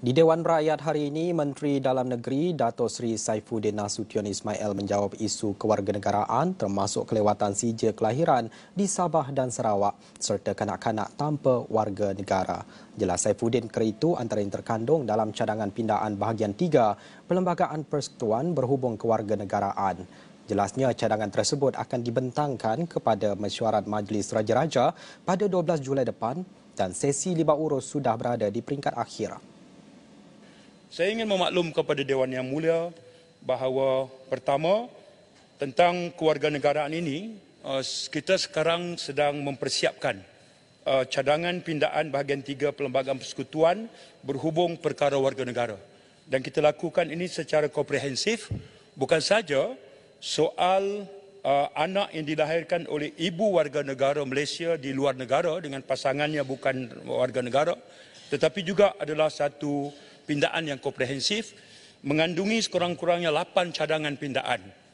Di Dewan Rakyat hari ini, Menteri Dalam Negeri Dato Sri Saifuddin Nasution Ismail menjawab isu kewarganegaraan termasuk kelewatan sija kelahiran di Sabah dan Sarawak serta kanak-kanak tanpa warga negara. Jelas Saifuddin keritu antara yang terkandung dalam cadangan pindaan bahagian 3 Perlembagaan Persekutuan berhubung kewarganegaraan. Jelasnya cadangan tersebut akan dibentangkan kepada mesyuarat Majlis Raja-Raja pada 12 Julai depan dan sesi libat urus sudah berada di peringkat akhir saya ingin memaklum kepada Dewan Yang Mulia bahawa pertama tentang keluarga negaraan ini eh, kita sekarang sedang mempersiapkan eh, cadangan pindaan bahagian tiga Perlembagaan Persekutuan berhubung perkara warga negara. Dan kita lakukan ini secara komprehensif bukan saja soal eh, anak yang dilahirkan oleh ibu warga negara Malaysia di luar negara dengan pasangannya bukan warga negara tetapi juga adalah satu pindaan yang komprehensif mengandungi sekurang-kurangnya 8 cadangan pindaan.